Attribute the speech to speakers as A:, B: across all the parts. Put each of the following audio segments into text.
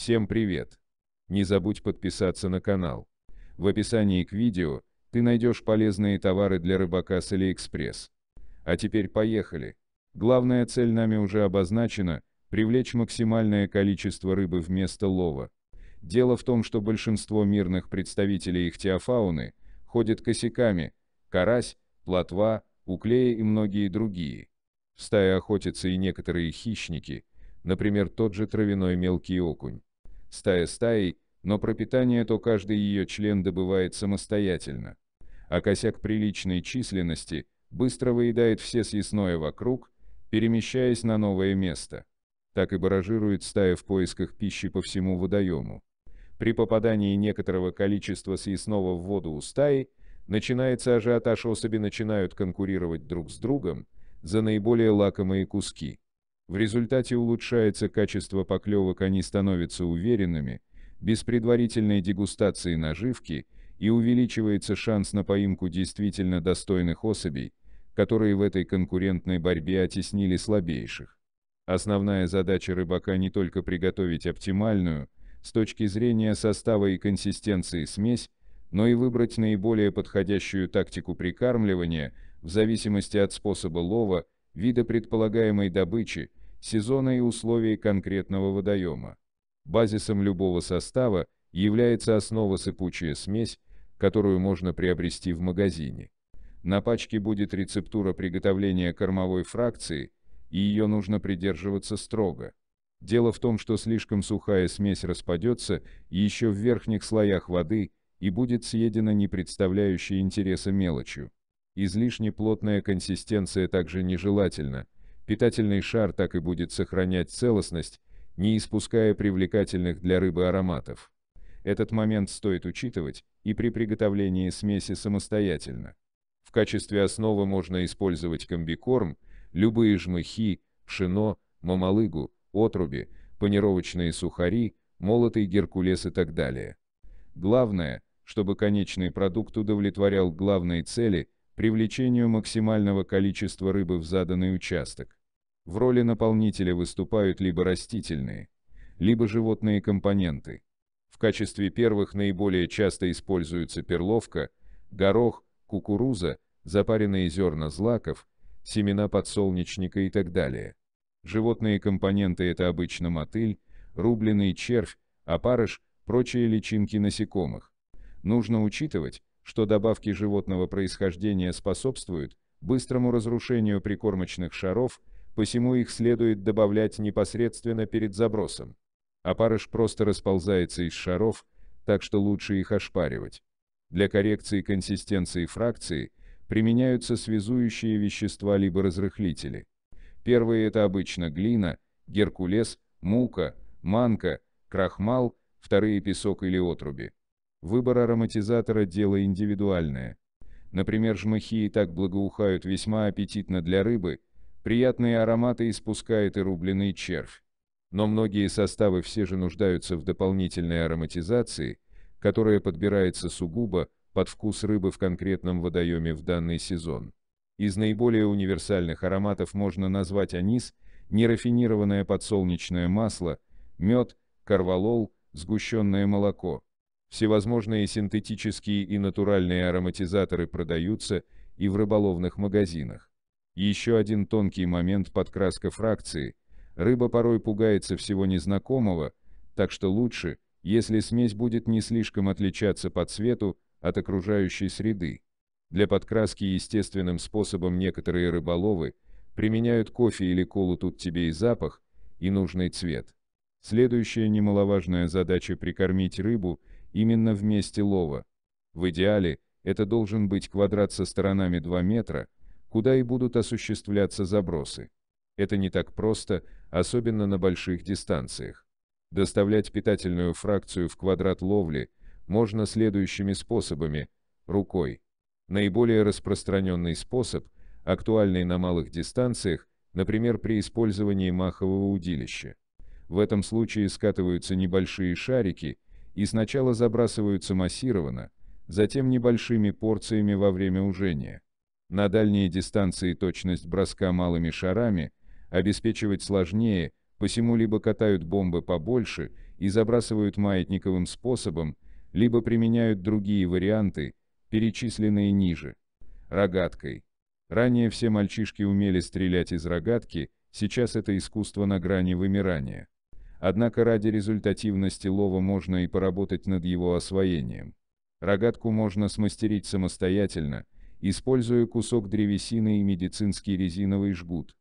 A: Всем привет! Не забудь подписаться на канал. В описании к видео ты найдешь полезные товары для рыбака с Алиэкспресс. А теперь поехали. Главная цель нами уже обозначена – привлечь максимальное количество рыбы вместо лова. Дело в том, что большинство мирных представителей ихтиофауны ходят косяками, карась, плотва, уклея и многие другие. В стае охотятся и некоторые хищники, например, тот же травяной мелкий окунь стая стаей, но пропитание то каждый ее член добывает самостоятельно. А косяк приличной численности быстро выедает все съестное вокруг, перемещаясь на новое место. Так и баражирует стая в поисках пищи по всему водоему. При попадании некоторого количества съестного в воду у стаи, начинается ажиотаж особи начинают конкурировать друг с другом за наиболее лакомые куски. В результате улучшается качество поклевок, они становятся уверенными, без предварительной дегустации наживки и увеличивается шанс на поимку действительно достойных особей, которые в этой конкурентной борьбе оттеснили слабейших. Основная задача рыбака не только приготовить оптимальную, с точки зрения состава и консистенции смесь, но и выбрать наиболее подходящую тактику прикармливания в зависимости от способа лова, вида предполагаемой добычи, сезона и условий конкретного водоема. Базисом любого состава является основа-сыпучая смесь, которую можно приобрести в магазине. На пачке будет рецептура приготовления кормовой фракции, и ее нужно придерживаться строго. Дело в том, что слишком сухая смесь распадется еще в верхних слоях воды и будет съедена не представляющей интереса мелочью. Излишне плотная консистенция также нежелательна – Питательный шар так и будет сохранять целостность, не испуская привлекательных для рыбы ароматов. Этот момент стоит учитывать и при приготовлении смеси самостоятельно. В качестве основы можно использовать комбикорм, любые жмыхи, шино, мамалыгу, отруби, панировочные сухари, молотый геркулес и так далее. Главное, чтобы конечный продукт удовлетворял главной цели – привлечению максимального количества рыбы в заданный участок. В роли наполнителя выступают либо растительные, либо животные компоненты. В качестве первых наиболее часто используются перловка, горох, кукуруза, запаренные зерна злаков, семена подсолнечника и так далее. Животные компоненты это обычно мотыль, рубленый червь, опарыш, прочие личинки насекомых. Нужно учитывать, что добавки животного происхождения способствуют быстрому разрушению прикормочных шаров посему их следует добавлять непосредственно перед забросом. Опарыш просто расползается из шаров, так что лучше их ошпаривать. Для коррекции консистенции фракции применяются связующие вещества либо разрыхлители. Первые это обычно глина, геркулес, мука, манка, крахмал, вторые песок или отруби. Выбор ароматизатора – дело индивидуальное. Например, жмыхи и так благоухают весьма аппетитно для рыбы – Приятные ароматы испускает и рубленый червь. Но многие составы все же нуждаются в дополнительной ароматизации, которая подбирается сугубо под вкус рыбы в конкретном водоеме в данный сезон. Из наиболее универсальных ароматов можно назвать анис, нерафинированное подсолнечное масло, мед, корвалол, сгущенное молоко. Всевозможные синтетические и натуральные ароматизаторы продаются и в рыболовных магазинах. Еще один тонкий момент подкраска фракции. Рыба порой пугается всего незнакомого, так что лучше, если смесь будет не слишком отличаться по цвету от окружающей среды. Для подкраски естественным способом некоторые рыболовы применяют кофе или колу тут тебе и запах, и нужный цвет. Следующая немаловажная задача прикормить рыбу именно в месте лова. В идеале, это должен быть квадрат со сторонами 2 метра, куда и будут осуществляться забросы. Это не так просто, особенно на больших дистанциях. Доставлять питательную фракцию в квадрат ловли можно следующими способами – рукой. Наиболее распространенный способ, актуальный на малых дистанциях, например, при использовании махового удилища. В этом случае скатываются небольшие шарики и сначала забрасываются массированно, затем небольшими порциями во время ужения. На дальние дистанции точность броска малыми шарами обеспечивать сложнее, посему либо катают бомбы побольше и забрасывают маятниковым способом, либо применяют другие варианты, перечисленные ниже. Рогаткой. Ранее все мальчишки умели стрелять из рогатки, сейчас это искусство на грани вымирания. Однако ради результативности лова можно и поработать над его освоением. Рогатку можно смастерить самостоятельно, используя кусок древесины и медицинский резиновый жгут.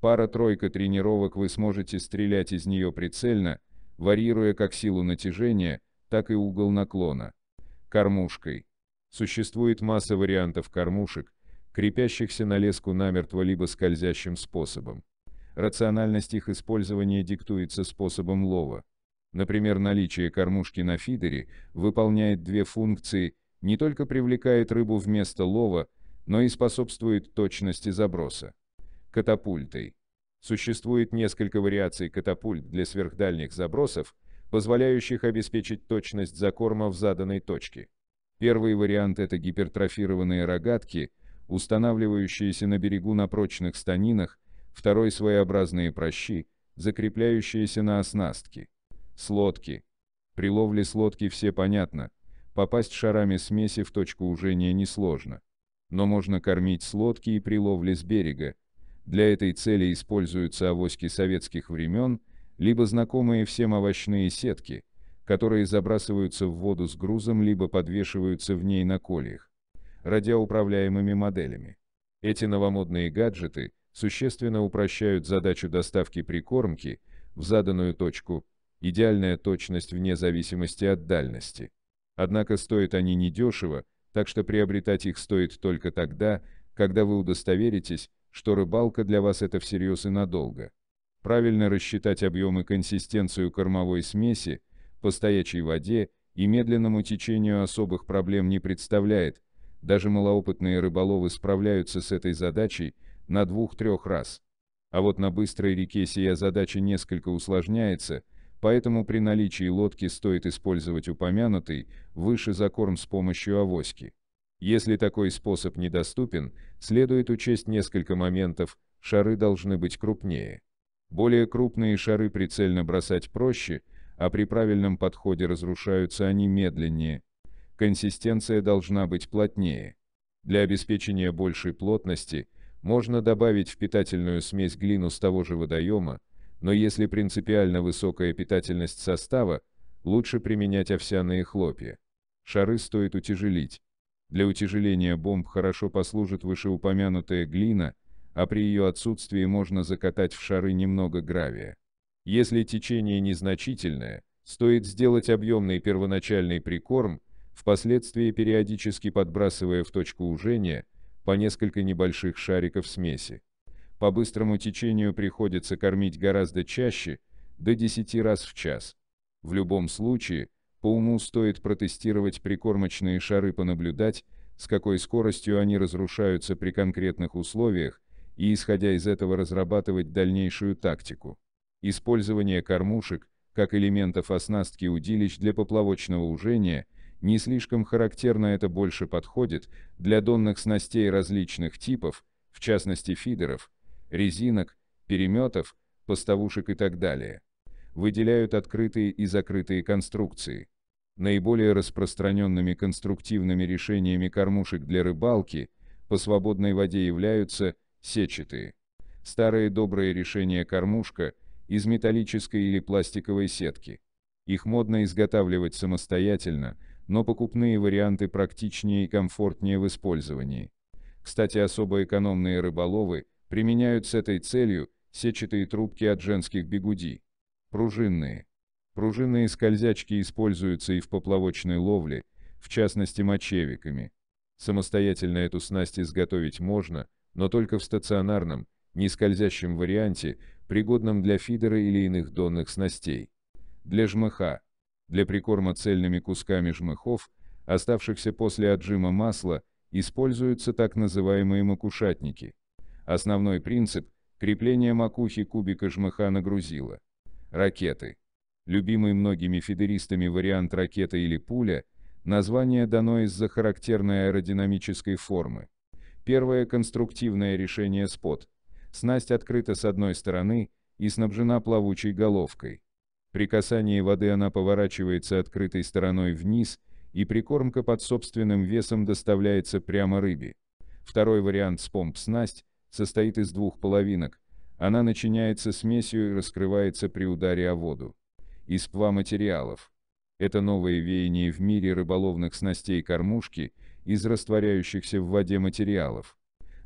A: Пара-тройка тренировок вы сможете стрелять из нее прицельно, варьируя как силу натяжения, так и угол наклона. Кормушкой. Существует масса вариантов кормушек, крепящихся на леску намертво либо скользящим способом. Рациональность их использования диктуется способом лова. Например, наличие кормушки на фидере выполняет две функции – не только привлекает рыбу вместо лова, но и способствует точности заброса. Катапультой. Существует несколько вариаций катапульт для сверхдальних забросов, позволяющих обеспечить точность закорма в заданной точке. Первый вариант – это гипертрофированные рогатки, устанавливающиеся на берегу на прочных станинах, второй – своеобразные прощи, закрепляющиеся на оснастке. Слотки. При ловле с лодки все понятно, Попасть шарами смеси в точку ужения несложно. Но можно кормить с лодки и при ловле с берега. Для этой цели используются авоськи советских времен, либо знакомые всем овощные сетки, которые забрасываются в воду с грузом, либо подвешиваются в ней на кольях, радиоуправляемыми моделями. Эти новомодные гаджеты существенно упрощают задачу доставки прикормки в заданную точку, идеальная точность вне зависимости от дальности. Однако стоят они недешево, так что приобретать их стоит только тогда, когда вы удостоверитесь, что рыбалка для вас это всерьез и надолго. Правильно рассчитать объем и консистенцию кормовой смеси по стоячей воде и медленному течению особых проблем не представляет, даже малоопытные рыболовы справляются с этой задачей на двух-трех раз. А вот на быстрой реке сия задача несколько усложняется – поэтому при наличии лодки стоит использовать упомянутый выше закорм с помощью авоськи. Если такой способ недоступен, следует учесть несколько моментов, шары должны быть крупнее. Более крупные шары прицельно бросать проще, а при правильном подходе разрушаются они медленнее. Консистенция должна быть плотнее. Для обеспечения большей плотности можно добавить в питательную смесь глину с того же водоема, но если принципиально высокая питательность состава, лучше применять овсяные хлопья. Шары стоит утяжелить. Для утяжеления бомб хорошо послужит вышеупомянутая глина, а при ее отсутствии можно закатать в шары немного гравия. Если течение незначительное, стоит сделать объемный первоначальный прикорм, впоследствии периодически подбрасывая в точку ужения по несколько небольших шариков смеси по быстрому течению приходится кормить гораздо чаще, до 10 раз в час. В любом случае, по уму стоит протестировать прикормочные шары понаблюдать, с какой скоростью они разрушаются при конкретных условиях, и исходя из этого разрабатывать дальнейшую тактику. Использование кормушек, как элементов оснастки удилищ для поплавочного ужения, не слишком характерно это больше подходит для донных снастей различных типов, в частности фидеров, резинок, переметов, поставушек и так далее. Выделяют открытые и закрытые конструкции. Наиболее распространенными конструктивными решениями кормушек для рыбалки по свободной воде являются сетчатые. Старое доброе решение кормушка из металлической или пластиковой сетки. Их модно изготавливать самостоятельно, но покупные варианты практичнее и комфортнее в использовании. Кстати, особо экономные рыболовы – Применяют с этой целью сетчатые трубки от женских бигуди, Пружинные. Пружинные скользячки используются и в поплавочной ловле, в частности мочевиками. Самостоятельно эту снасть изготовить можно, но только в стационарном, не скользящем варианте, пригодном для фидера или иных донных снастей. Для жмыха. Для прикорма цельными кусками жмыхов, оставшихся после отжима масла, используются так называемые макушатники. Основной принцип – крепление макухи кубика жмыха на грузило. Ракеты. Любимый многими фидеристами вариант ракеты или пуля – название дано из-за характерной аэродинамической формы. Первое конструктивное решение спот. Снасть открыта с одной стороны и снабжена плавучей головкой. При касании воды она поворачивается открытой стороной вниз, и прикормка под собственным весом доставляется прямо рыбе. Второй вариант с помп-снасть состоит из двух половинок. Она начиняется смесью и раскрывается при ударе о воду. Из пла материалов. Это новое веяние в мире рыболовных снастей кормушки из растворяющихся в воде материалов.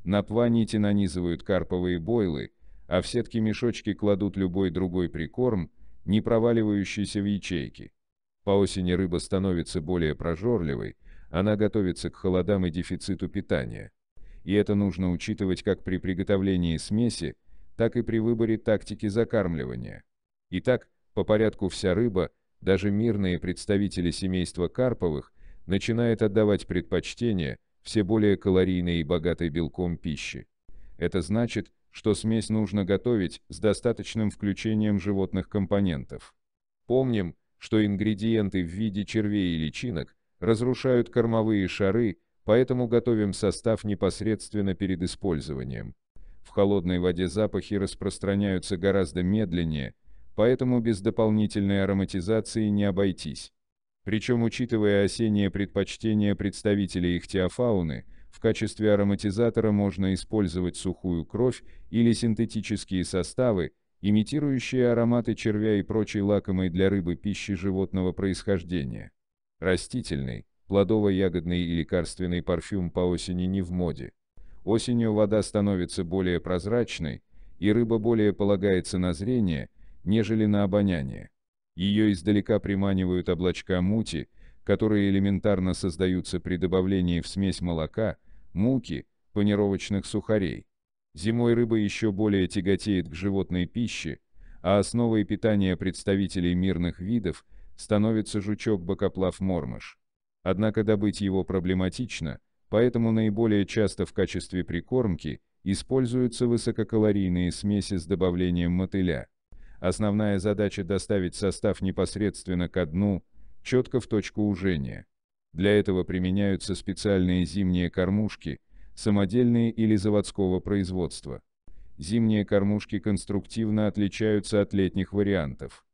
A: На пла нити нанизывают карповые бойлы, а в сетки-мешочки кладут любой другой прикорм, не проваливающийся в ячейки. По осени рыба становится более прожорливой, она готовится к холодам и дефициту питания и это нужно учитывать как при приготовлении смеси, так и при выборе тактики закармливания. Итак, по порядку вся рыба, даже мирные представители семейства карповых, начинает отдавать предпочтение все более калорийной и богатой белком пищи. Это значит, что смесь нужно готовить с достаточным включением животных компонентов. Помним, что ингредиенты в виде червей и личинок разрушают кормовые шары поэтому готовим состав непосредственно перед использованием. В холодной воде запахи распространяются гораздо медленнее, поэтому без дополнительной ароматизации не обойтись. Причем, учитывая осенние предпочтения представителей ихтиофауны, в качестве ароматизатора можно использовать сухую кровь или синтетические составы, имитирующие ароматы червя и прочей лакомой для рыбы пищи животного происхождения. Растительный, плодово-ягодный и лекарственный парфюм по осени не в моде. Осенью вода становится более прозрачной, и рыба более полагается на зрение, нежели на обоняние. Ее издалека приманивают облачка мути, которые элементарно создаются при добавлении в смесь молока, муки, панировочных сухарей. Зимой рыба еще более тяготеет к животной пище, а основой питания представителей мирных видов становится жучок-бокоплав-мормыш. Однако добыть его проблематично, поэтому наиболее часто в качестве прикормки используются высококалорийные смеси с добавлением мотыля. Основная задача доставить состав непосредственно ко дну, четко в точку ужения. Для этого применяются специальные зимние кормушки, самодельные или заводского производства. Зимние кормушки конструктивно отличаются от летних вариантов.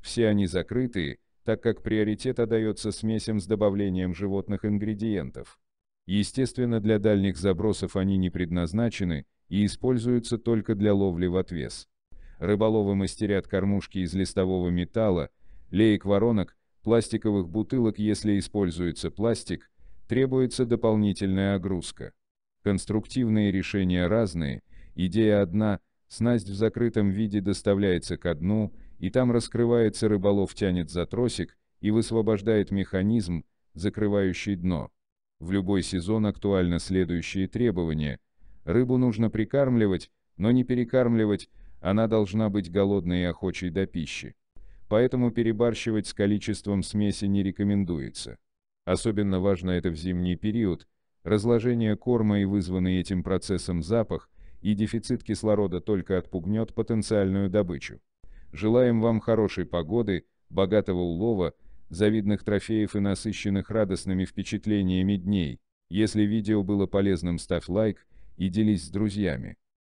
A: Все они закрытые, так как приоритет отдается смесям с добавлением животных ингредиентов. Естественно, для дальних забросов они не предназначены и используются только для ловли в отвес. Рыболовы мастерят кормушки из листового металла, леек воронок, пластиковых бутылок, если используется пластик, требуется дополнительная огрузка. Конструктивные решения разные, идея одна, снасть в закрытом виде доставляется ко дну, и там раскрывается рыболов тянет за тросик и высвобождает механизм, закрывающий дно. В любой сезон актуально следующие требования. Рыбу нужно прикармливать, но не перекармливать, она должна быть голодной и охочей до пищи. Поэтому перебарщивать с количеством смеси не рекомендуется. Особенно важно это в зимний период, разложение корма и вызванный этим процессом запах, и дефицит кислорода только отпугнет потенциальную добычу. Желаем вам хорошей погоды, богатого улова, завидных трофеев и насыщенных радостными впечатлениями дней. Если видео было полезным, ставь лайк и делись с друзьями.